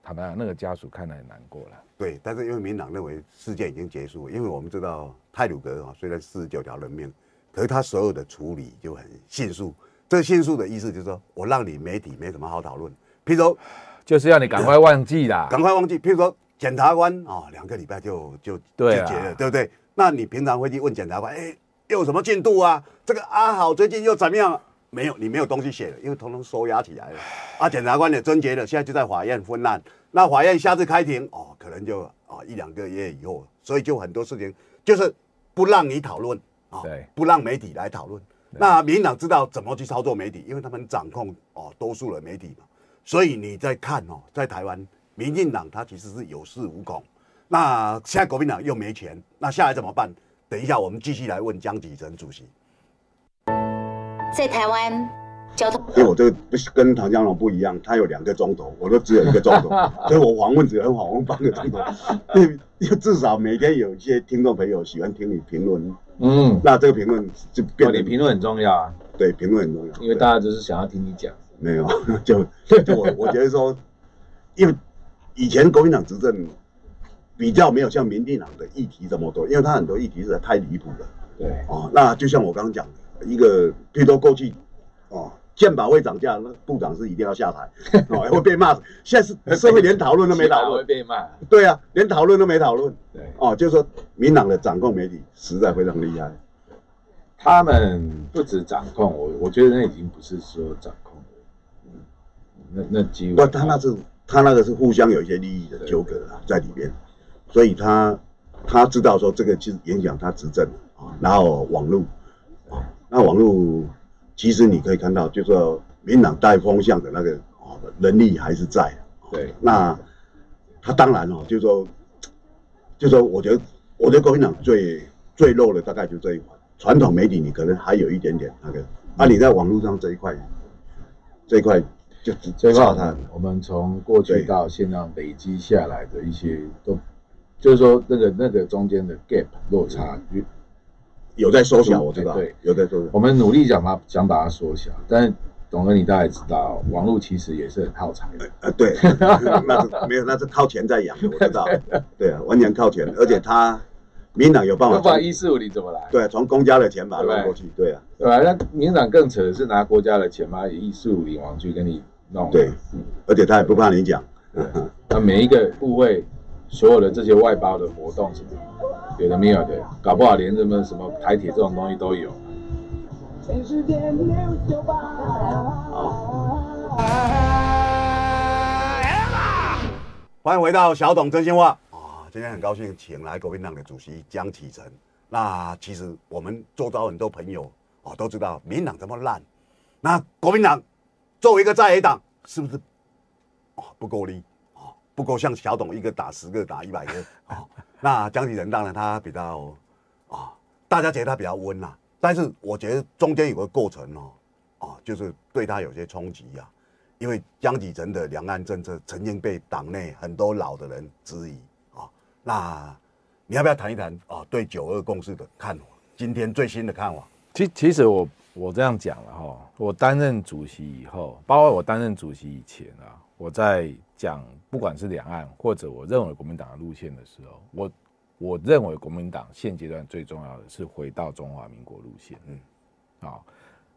坦白讲，那个家属看来很难过了。对，但是因为民党认为事件已经结束，因为我们知道泰鲁格啊，虽然四十九条人命，可是他所有的处理就很迅速。这迅速的意思就是说我让你媒体没什么好讨论，譬如说，就是要你赶快忘记啦，赶快忘记，譬如说。检察官哦，两个礼拜就就就结了，对不对？那你平常会去问检察官，哎，又什么进度啊？这个阿好最近又怎么样？没有，你没有东西写了，因为通通收押起来了啊。检察官也终结了，现在就在法院分案。那法院下次开庭哦，可能就哦一两个月以后。所以就很多事情就是不让你讨论啊，不让媒体来讨论。那民党知道怎么去操作媒体，因为他们掌控哦多数的媒体嘛。所以你在看哦，在台湾。民进党他其实是有恃无恐，那现在国民党又没钱，那下来怎么办？等一下我们继续来问江启臣主席。在台湾交通，所以我这个不是跟唐江龙不一样，他有两个钟头，我都只有一个钟头，所以我访问只能访问半个钟头。对，至少每天有一些听众朋友喜欢听你评论，嗯，那这个评论就变，你评论很重要啊，对，评论很重要，因为大家就是想要听你讲。没有，就就我我觉得说，因为。以前国民党执政比较没有像民进党的议题这么多，因为它很多议题实在太离谱了。对哦，那就像我刚刚讲，的，一个譬如说过去哦健保会涨价，那部长是一定要下台，哦会被骂。现在是社会连讨论都没讨论，会被骂。对啊，连讨论都没讨论。对哦，就是说民党的掌控媒体实在非常厉害。他们不止掌控，我我觉得那已经不是说掌控，那那几乎。不，他那是。他那个是互相有一些利益的纠葛啊，在里边，所以他他知道说这个其实影响他执政啊。然后网络，那网络其实你可以看到，就说民党带风向的那个啊能力还是在。对，那他当然哦，就说就说我觉得我觉得国民党最最弱的大概就这一环。传统媒体你可能还有一点点那个，那你在网络上这一块这一块。最好谈。我们从过去到现在累积下来的一些，都就是说那个那个中间的 gap 落差有在缩小，我知道，对，有在缩小。我们努力想把想把它缩小。但懂得你大概知道，网络其实也是很耗财。呃，对，那是没有，那是靠钱在养，我知道。对啊，完全靠钱，而且他民党有办法。把一四五零怎么来？对啊，从公家的钱把它弄过去。对啊，对啊。那民党更扯，的是拿国家的钱买一四五零往去跟你。对，而且他也不怕你讲，那每一个部位，所有的这些外包的活动什么，有的没有？的，搞不好连什么什么台铁这种东西都有。好，欢迎回到小董真心话啊！今天很高兴请来国民党的主席江启臣。那其实我们周遭很多朋友啊，都知道民党这么烂，那国民党。作为一个在野党，是不是不够力啊不够像小董一个打十个打一百个啊？那江启臣当然他比较啊，大家觉得他比较温呐，但是我觉得中间有个过程哦啊，就是对他有些冲击呀，因为江启臣的两岸政策曾经被党内很多老的人质疑啊。那你要不要谈一谈啊对九二共识的看法？今天最新的看法？其其实我。我这样讲了哈，我担任主席以后，包括我担任主席以前啊，我在讲不管是两岸或者我认为国民党的路线的时候，我我认为国民党现阶段最重要的是回到中华民国路线。嗯，好，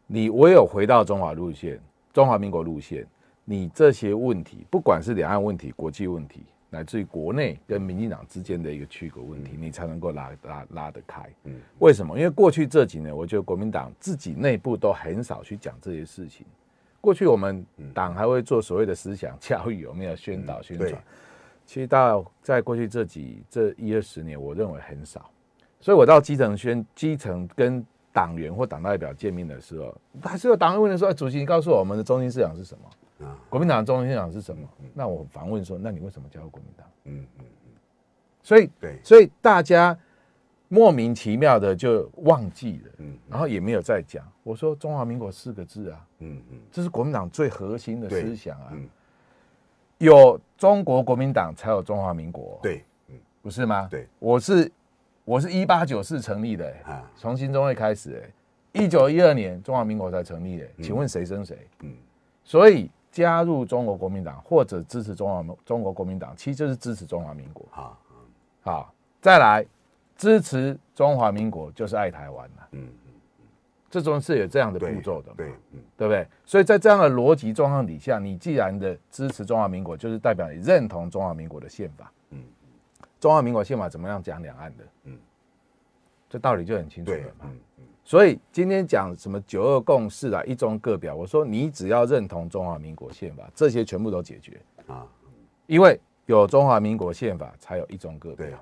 你唯有回到中华路线、中华民国路线，你这些问题不管是两岸问题、国际问题。来自于国内跟民进党之间的一个区隔问题，你才能够拉拉拉得开。嗯，为什么？因为过去这几年，我觉得国民党自己内部都很少去讲这些事情。过去我们党还会做所谓的思想教育，有没有宣导宣传？其实到在过去这几这一二十年，我认为很少。所以我到基层宣基层跟党员或党代表见面的时候，还是有党员问说：“哎，主席，你告诉我们的中心思想是什么？”国民党的中央信仰是什么？那我反问说：那你为什么加入国民党？嗯嗯嗯。所以对，所以大家莫名其妙的就忘记了，嗯，然后也没有再讲。我说“中华民国”四个字啊，嗯嗯，这是国民党最核心的思想啊。有中国国民党才有中华民国，对，嗯，不是吗？对，我是我是一八九四成立的，啊，从新中会开始，哎，一九一二年中华民国才成立，的。请问谁生谁？嗯，所以。加入中国国民党或者支持中华中国国民党，其实就是支持中华民国。好，好，再来支持中华民国就是爱台湾了。嗯嗯嗯，这种是有这样的步骤的。对，对不对？所以在这样的逻辑状况底下，你既然的支持中华民国，就是代表你认同中华民国的宪法。嗯中华民国宪法怎么样讲两岸的？嗯，这道理就很清楚了嘛。所以今天讲什么九二共识啊，一中各表？我说你只要认同中华民国宪法，这些全部都解决啊。因为有中华民国宪法，才有“一中各表”。对，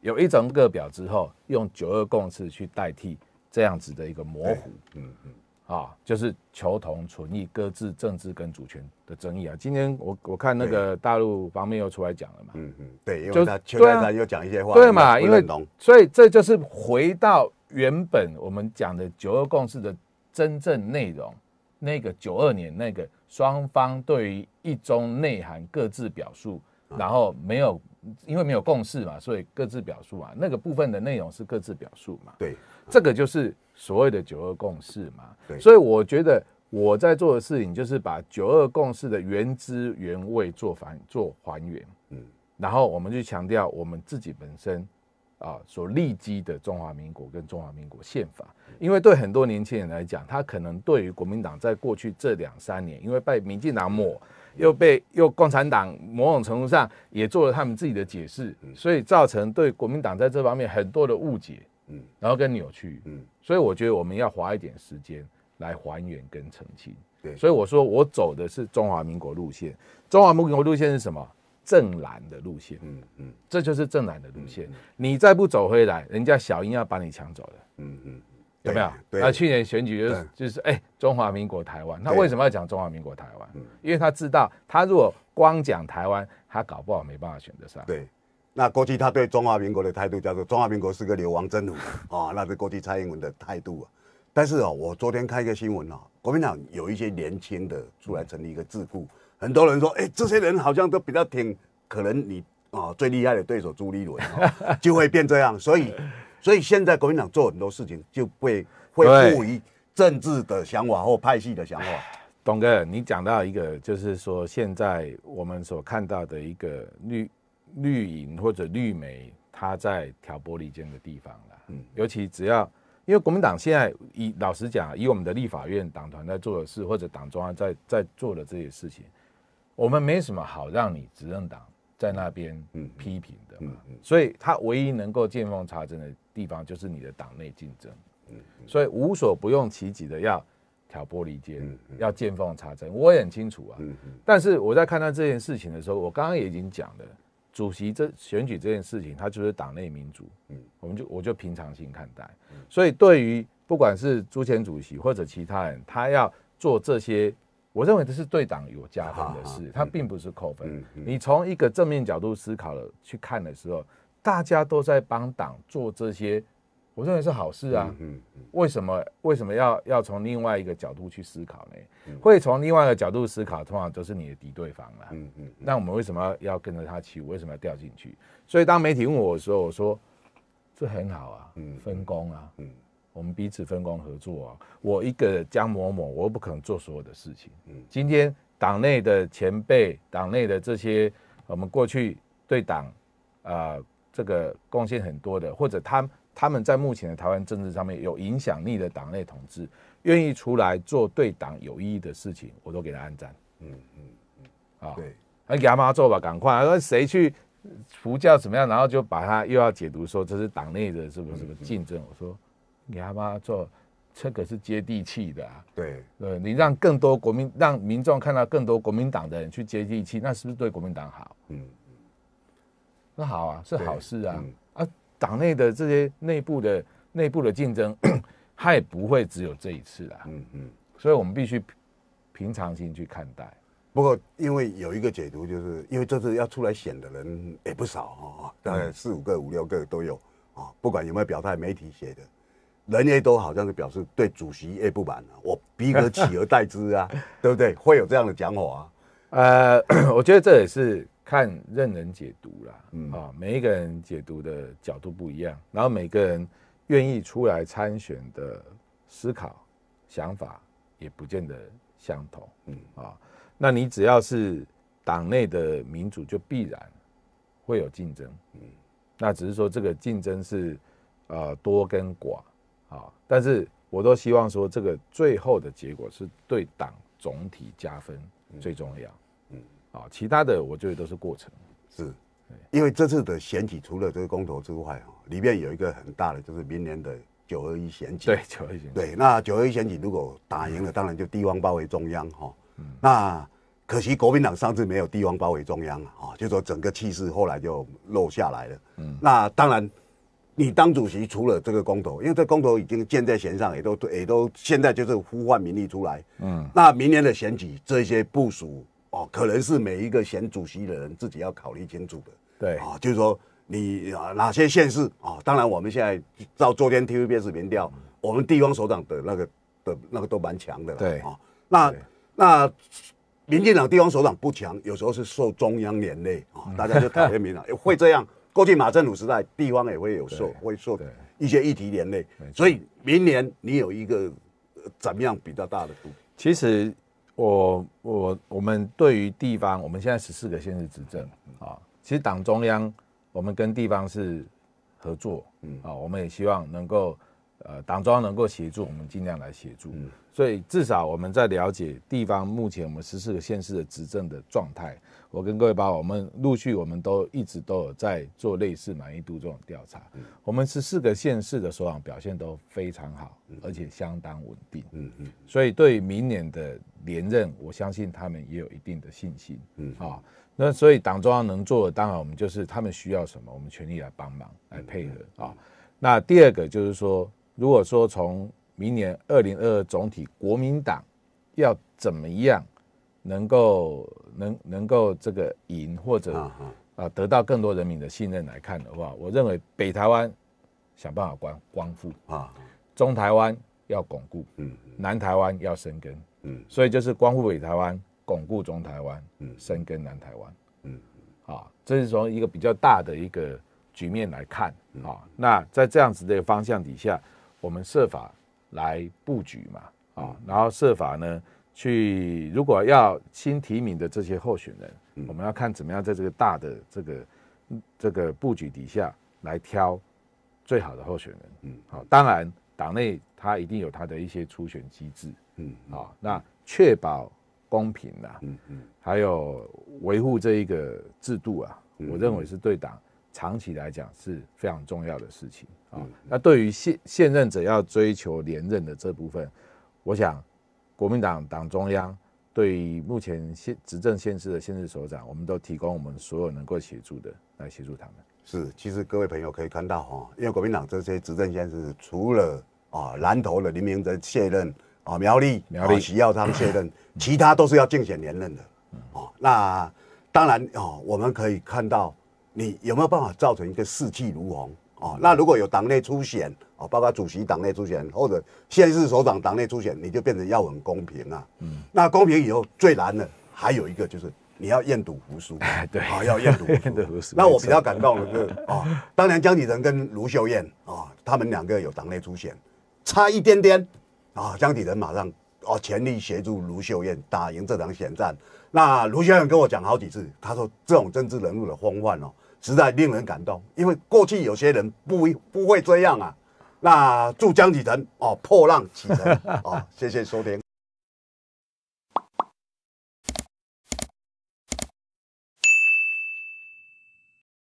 有一中各表之后，用九二共识去代替这样子的一个模糊，嗯嗯，啊，就是求同存异，各自政治跟主权的争议啊。今天我我看那个大陆方面又出来讲了嘛，嗯嗯，对，因为他求他又讲一些话，对嘛，因为所以这就是回到。原本我们讲的九二共识的真正内容，那个九二年那个双方对于一中内涵各自表述，然后没有因为没有共识嘛，所以各自表述嘛，那个部分的内容是各自表述嘛。对，这个就是所谓的九二共识嘛。对，所以我觉得我在做的事情就是把九二共识的原汁原味做反做还原。嗯，然后我们就强调我们自己本身。啊，所立基的中华民国跟中华民国宪法，因为对很多年轻人来讲，他可能对于国民党在过去这两三年，因为被民进党末，又被又共产党某种程度上也做了他们自己的解释，所以造成对国民党在这方面很多的误解，嗯，然后跟扭曲，嗯，所以我觉得我们要花一点时间来还原跟澄清。对，所以我说我走的是中华民国路线，中华民国路线是什么？正蓝的路线，嗯嗯，这就是正蓝的路线。你再不走回来，人家小英要把你抢走了。嗯嗯，有没有？对，去年选举就是，就是哎，中华民国台湾。那为什么要讲中华民国台湾？因为他知道，他如果光讲台湾，他搞不好没办法选得上。对，那过去他对中华民国的态度叫做中华民国是个流亡政府啊，那是过去蔡英文的态度啊。但是啊，我昨天看一个新闻啊，国民党有一些年轻的出来成立一个智库。很多人说：“哎，这些人好像都比较挺，可能你啊最厉害的对手朱立伦 就会变这样。”所以，所以现在国民党做很多事情就会会赋予政治的想法或派系的想法。董哥，你讲到一个，就是说现在我们所看到的一个绿绿营或者绿媒，他在挑拨离间的地方了。嗯，尤其只要因为国民党现在以老实讲，以我们的立法院党团在做的事，或者党中央在在做的这些事情。我们没什么好让你执政党在那边批评的嘛，所以他唯一能够见缝插针的地方就是你的党内竞争，所以无所不用其极的要挑拨离间，要见缝插针。我也很清楚啊，但是我在看到这件事情的时候，我刚刚也已经讲了，主席这选举这件事情，他就是党内民主，我们就我就平常心看待。所以对于不管是朱乾主席或者其他人，他要做这些。我认为这是对党有加分的事，它并不是扣分。你从一个正面角度思考了去看的时候，大家都在帮党做这些，我认为是好事啊。为什么为什么要要从另外一个角度去思考呢？会从另外一个角度思考，通常都是你的敌对方了。嗯嗯，那我们为什么要要跟着他起舞？为什么要掉进去？所以当媒体问我的时候，我说这很好啊，分工啊。我们彼此分工合作啊！我一个江某某，我不可能做所有的事情。嗯，今天党内的前辈，党内的这些我们过去对党啊这个贡献很多的，或者他他们在目前的台湾政治上面有影响力的党内同志，愿意出来做对党有意义的事情，我都给他安赞。嗯嗯嗯。啊，对，那他妈做吧，赶快！那谁去服教怎么样？然后就把他又要解读说这是党内的是不是什么竞争？我说。你他妈做，这个是接地气的，对对，你让更多国民让民众看到更多国民党的人去接地气，那是不是对国民党好？嗯，那好啊，是好事啊啊！党内的这些内部的内部的竞争，他也不会只有这一次啊，嗯嗯，所以我们必须平常心去看待。不过，因为有一个解读，就是因为这次要出来选的人也不少啊，大概四五个、五六个都有啊，不管有没有表态，媒体写的。人也都好像是表示对主席也不满，我逼格取而代之啊，对不对？会有这样的讲法，呃，我觉得这也是看任人解读啦，啊，每一个人解读的角度不一样，然后每个人愿意出来参选的思考想法也不见得相同，嗯，啊，那你只要是党内的民主，就必然会有竞争，嗯，那只是说这个竞争是呃多跟寡。啊！但是我都希望说，这个最后的结果是对党总体加分最重要。嗯，啊，其他的我觉得都是过程。是，因为这次的选举除了这个公投之外，哈，里面有一个很大的就是明年的九二一选举。对，九二一。对，那九二一选举如果打赢了，当然就地方包围中央，哈。那可惜国民党上次没有地方包围中央啊，啊，就说整个气势后来就落下来了。嗯，那当然。你当主席除了这个公投，因为这公投已经箭在弦上，也都也都现在就是呼唤民意出来。嗯，那明年的选举这些部署哦，可能是每一个选主席的人自己要考虑清楚的。对啊，就是说你哪些县市啊？当然我们现在到昨天 TVB 是民调，我们地方首长的那个的那个都蛮强的。对啊，那那民进党地方首长不强，有时候是受中央连累啊，大家就讨厌民进党会这样。过去马政府时代，地方也会有受，会受一些议题连累，所以明年你有一个怎么样比较大的？其实我我我们对于地方，我们现在十四个县市执政啊，其实党中央我们跟地方是合作嗯啊，我们也希望能够呃党中央能够协助我们，尽量来协助，所以至少我们在了解地方目前我们十四个县市的执政的状态。我跟各位吧，我们陆续我们都一直都有在做类似满意度这种调查，我们十四个县市的首长表现都非常好，而且相当稳定，嗯嗯，所以对明年的连任，我相信他们也有一定的信心，嗯啊，那所以党中央能做的，当然我们就是他们需要什么，我们全力来帮忙来配合啊。那第二个就是说，如果说从明年二零二二总体国民党要怎么样？能够能能够这个赢或者啊得到更多人民的信任来看的话，我认为北台湾想办法光光复啊，中台湾要巩固，嗯，南台湾要生根，嗯，所以就是光复北台湾，巩固中台湾，嗯，生根南台湾，嗯，啊，这是从一个比较大的一个局面来看，啊，那在这样子的方向底下，我们设法来布局嘛，啊，然后设法呢。去，如果要新提名的这些候选人，我们要看怎么样在这个大的这个这个布局底下来挑最好的候选人。好，当然党内他一定有他的一些初选机制。嗯，好，那确保公平啦，还有维护这一个制度啊，我认为是对党长期来讲是非常重要的事情。啊，那对于现现任者要追求连任的这部分，我想。国民党党中央对目前现执政现职的现任首长，我们都提供我们所有能够协助的来协助他们。是，其实各位朋友可以看到哈，因为国民党这些执政现职，除了啊蓝头的林明哲卸任啊，苗栗苗栗许耀昌卸任，其他都是要竞选连任的。哦，那当然哦，我们可以看到你有没有办法造成一个士气如虹。哦，那如果有党内初选，哦，包括主席党内初选或者县市首长党内初选，你就变成要很公平啊。嗯，那公平以后最难的还有一个就是你要愿赌服输。对，啊，要愿赌服 输。那我比较感动的是啊，当年江启臣跟卢秀燕啊，他们两个有党内初选，差一点点啊，江启臣马上哦全力协助卢秀燕打赢这场选战。那卢秀燕跟我讲好几次，他说这种政治人物的风范哦。实在令人感动，因为过去有些人不不会这样啊。那祝江启臣哦破浪启程 哦，谢谢收听。